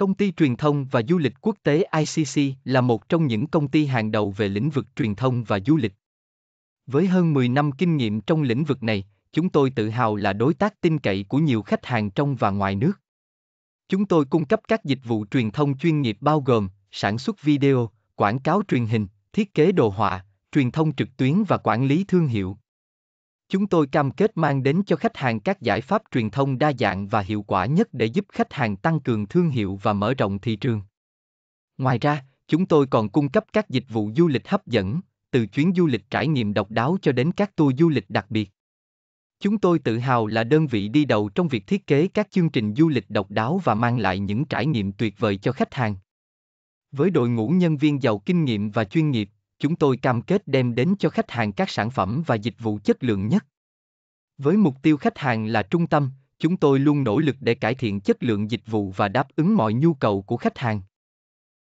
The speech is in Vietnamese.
Công ty truyền thông và du lịch quốc tế ICC là một trong những công ty hàng đầu về lĩnh vực truyền thông và du lịch. Với hơn 10 năm kinh nghiệm trong lĩnh vực này, chúng tôi tự hào là đối tác tin cậy của nhiều khách hàng trong và ngoài nước. Chúng tôi cung cấp các dịch vụ truyền thông chuyên nghiệp bao gồm sản xuất video, quảng cáo truyền hình, thiết kế đồ họa, truyền thông trực tuyến và quản lý thương hiệu. Chúng tôi cam kết mang đến cho khách hàng các giải pháp truyền thông đa dạng và hiệu quả nhất để giúp khách hàng tăng cường thương hiệu và mở rộng thị trường. Ngoài ra, chúng tôi còn cung cấp các dịch vụ du lịch hấp dẫn, từ chuyến du lịch trải nghiệm độc đáo cho đến các tour du lịch đặc biệt. Chúng tôi tự hào là đơn vị đi đầu trong việc thiết kế các chương trình du lịch độc đáo và mang lại những trải nghiệm tuyệt vời cho khách hàng. Với đội ngũ nhân viên giàu kinh nghiệm và chuyên nghiệp, chúng tôi cam kết đem đến cho khách hàng các sản phẩm và dịch vụ chất lượng nhất. Với mục tiêu khách hàng là trung tâm, chúng tôi luôn nỗ lực để cải thiện chất lượng dịch vụ và đáp ứng mọi nhu cầu của khách hàng.